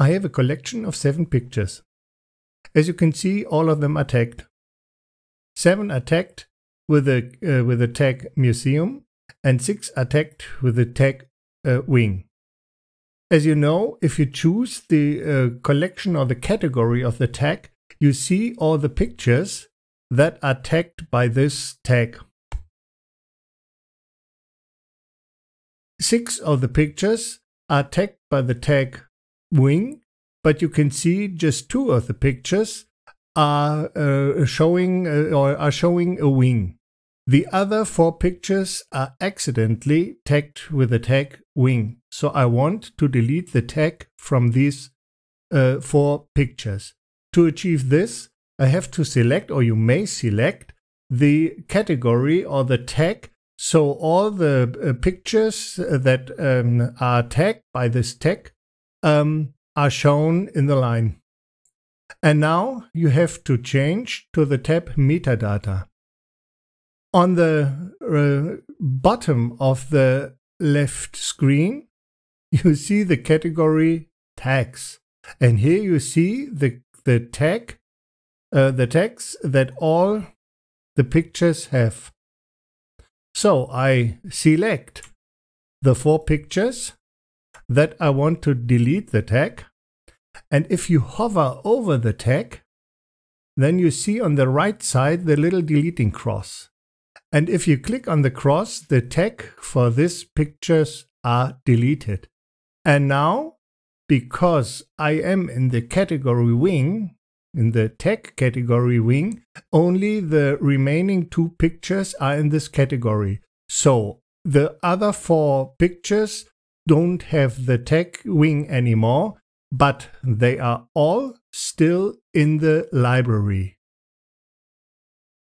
I have a collection of seven pictures. As you can see, all of them are tagged. Seven are tagged with a uh, with the tag museum, and six are tagged with the tag uh, wing. As you know, if you choose the uh, collection or the category of the tag, you see all the pictures that are tagged by this tag. Six of the pictures are tagged by the tag wing, but you can see just two of the pictures are uh, showing uh, or are showing a wing. The other four pictures are accidentally tagged with the tag wing. So I want to delete the tag from these uh, four pictures. To achieve this, I have to select or you may select the category or the tag. So all the uh, pictures that um, are tagged by this tag um, are shown in the line. And now you have to change to the tab metadata. On the uh, bottom of the left screen, you see the category tags. And here you see the, the tag, uh, the tags that all the pictures have. So I select the four pictures that I want to delete the tag. And if you hover over the tag, then you see on the right side the little deleting cross. And if you click on the cross, the tag for this pictures are deleted. And now, because I am in the category wing, in the tag category wing, only the remaining two pictures are in this category. So the other four pictures don't have the tech wing anymore, but they are all still in the library.